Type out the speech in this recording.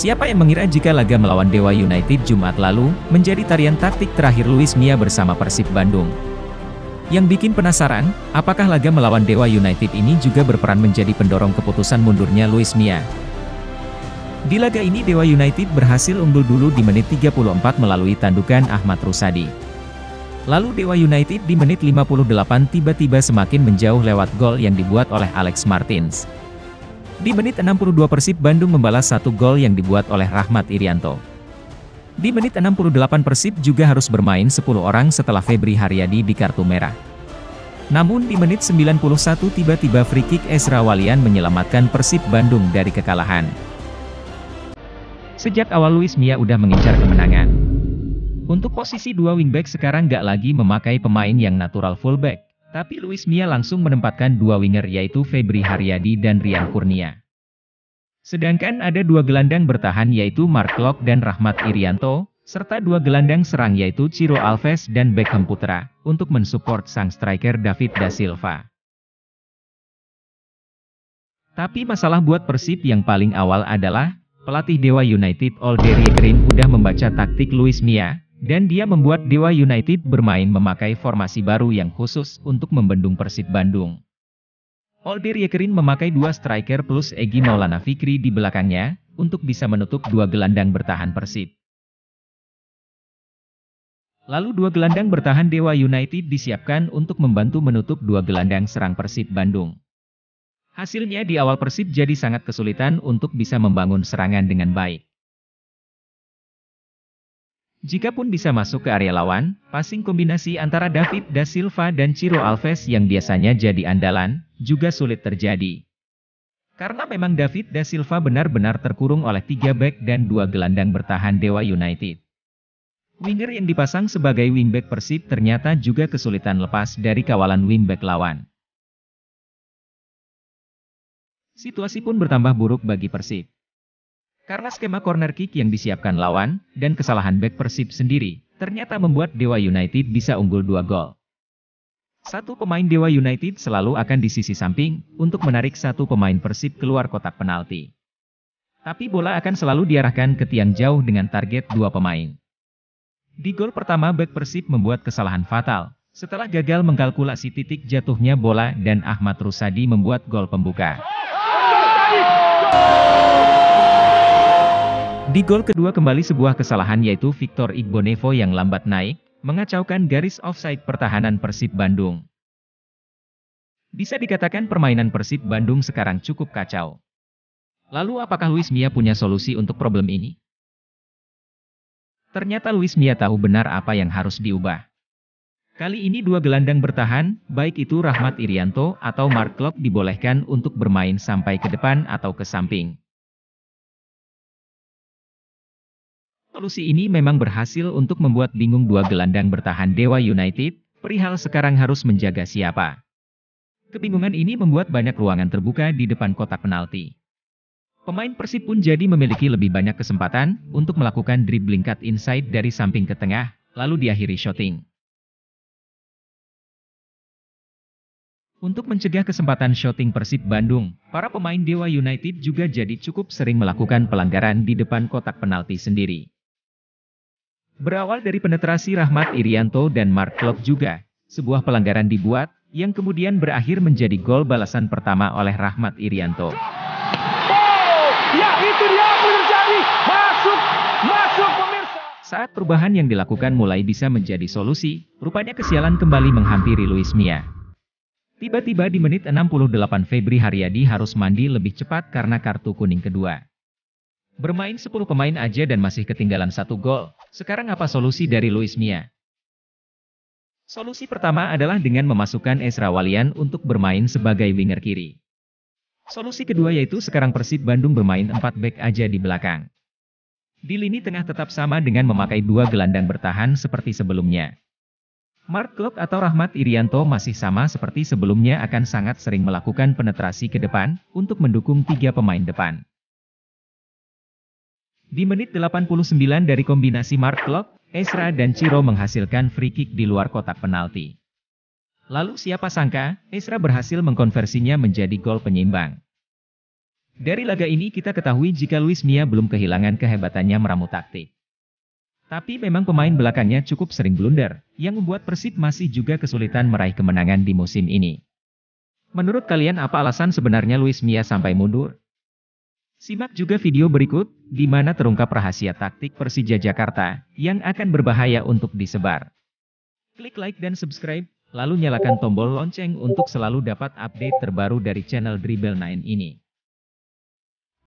Siapa yang mengira jika laga melawan Dewa United Jumat lalu menjadi tarian taktik terakhir Luis Mia bersama Persib Bandung? Yang bikin penasaran, apakah laga melawan Dewa United ini juga berperan menjadi pendorong keputusan mundurnya Luis Mia? Di laga ini Dewa United berhasil unggul dulu di menit 34 melalui tandukan Ahmad Rusadi. Lalu Dewa United di menit 58 tiba-tiba semakin menjauh lewat gol yang dibuat oleh Alex Martins. Di menit 62 Persib Bandung membalas satu gol yang dibuat oleh Rahmat Irianto. Di menit 68 Persib juga harus bermain 10 orang setelah Febri Haryadi di kartu merah. Namun di menit 91 tiba-tiba free kick Ezra Walian menyelamatkan Persib Bandung dari kekalahan. Sejak awal Luis Mia udah mengincar kemenangan. Untuk posisi dua wingback sekarang gak lagi memakai pemain yang natural fullback. Tapi Luis Mia langsung menempatkan dua winger yaitu Febri Haryadi dan Rian Kurnia. Sedangkan ada dua gelandang bertahan yaitu Mark Lok dan Rahmat Irianto, serta dua gelandang serang yaitu Ciro Alves dan Beckham Putra, untuk mensupport sang striker David Da Silva. Tapi masalah buat Persib yang paling awal adalah, pelatih Dewa United Olderie Green udah membaca taktik Luis Mia, dan dia membuat Dewa United bermain memakai formasi baru yang khusus untuk membendung Persib Bandung. Oldir Yekerin memakai dua striker plus Egi Maulana Fikri di belakangnya, untuk bisa menutup dua gelandang bertahan Persib. Lalu dua gelandang bertahan Dewa United disiapkan untuk membantu menutup dua gelandang serang Persib Bandung. Hasilnya di awal Persib jadi sangat kesulitan untuk bisa membangun serangan dengan baik. Jika pun bisa masuk ke area lawan, passing kombinasi antara David Da Silva dan Ciro Alves yang biasanya jadi andalan, juga sulit terjadi. Karena memang David Da Silva benar-benar terkurung oleh tiga back dan dua gelandang bertahan Dewa United. Winger yang dipasang sebagai wingback Persib ternyata juga kesulitan lepas dari kawalan wingback lawan. Situasi pun bertambah buruk bagi Persib. Karena skema corner kick yang disiapkan lawan, dan kesalahan back Persib sendiri, ternyata membuat Dewa United bisa unggul dua gol. Satu pemain Dewa United selalu akan di sisi samping, untuk menarik satu pemain Persib keluar kotak penalti. Tapi bola akan selalu diarahkan ke tiang jauh dengan target dua pemain. Di gol pertama back Persib membuat kesalahan fatal, setelah gagal mengkalkulasi titik jatuhnya bola dan Ahmad Rusadi membuat gol pembuka. Di gol kedua kembali sebuah kesalahan yaitu Victor Igbonevo yang lambat naik, mengacaukan garis offside pertahanan Persib Bandung. Bisa dikatakan permainan Persib Bandung sekarang cukup kacau. Lalu apakah Luis Mia punya solusi untuk problem ini? Ternyata Luis Mia tahu benar apa yang harus diubah. Kali ini dua gelandang bertahan, baik itu Rahmat Irianto atau Mark Klopp dibolehkan untuk bermain sampai ke depan atau ke samping. Solusi ini memang berhasil untuk membuat bingung dua gelandang bertahan Dewa United, perihal sekarang harus menjaga siapa. Kebingungan ini membuat banyak ruangan terbuka di depan kotak penalti. Pemain Persib pun jadi memiliki lebih banyak kesempatan untuk melakukan dribbling cut inside dari samping ke tengah, lalu diakhiri shooting. Untuk mencegah kesempatan shooting Persib Bandung, para pemain Dewa United juga jadi cukup sering melakukan pelanggaran di depan kotak penalti sendiri. Berawal dari penetrasi Rahmat Irianto dan Mark Klopp juga, sebuah pelanggaran dibuat, yang kemudian berakhir menjadi gol balasan pertama oleh Rahmat Irianto. Oh, ya itu dia terjadi, masuk, masuk pemirsa. Saat perubahan yang dilakukan mulai bisa menjadi solusi, rupanya kesialan kembali menghampiri Luis Mia. Tiba-tiba di menit 68 Febri Haryadi harus mandi lebih cepat karena kartu kuning kedua. Bermain 10 pemain aja dan masih ketinggalan satu gol, sekarang apa solusi dari Luis Mia? Solusi pertama adalah dengan memasukkan Ezra Walian untuk bermain sebagai winger kiri. Solusi kedua yaitu sekarang Persib Bandung bermain 4 back aja di belakang. Di lini tengah tetap sama dengan memakai dua gelandang bertahan seperti sebelumnya. Mark Klopp atau Rahmat Irianto masih sama seperti sebelumnya akan sangat sering melakukan penetrasi ke depan untuk mendukung tiga pemain depan. Di menit 89 dari kombinasi Mark Klok, Ezra dan Ciro menghasilkan free kick di luar kotak penalti. Lalu siapa sangka, Esra berhasil mengkonversinya menjadi gol penyeimbang. Dari laga ini kita ketahui jika Luis Mia belum kehilangan kehebatannya meramu taktik. Tapi memang pemain belakangnya cukup sering blunder, yang membuat Persib masih juga kesulitan meraih kemenangan di musim ini. Menurut kalian apa alasan sebenarnya Luis Mia sampai mundur? Simak juga video berikut, di mana terungkap rahasia taktik Persija Jakarta, yang akan berbahaya untuk disebar. Klik like dan subscribe, lalu nyalakan tombol lonceng untuk selalu dapat update terbaru dari channel Dribble 9 ini.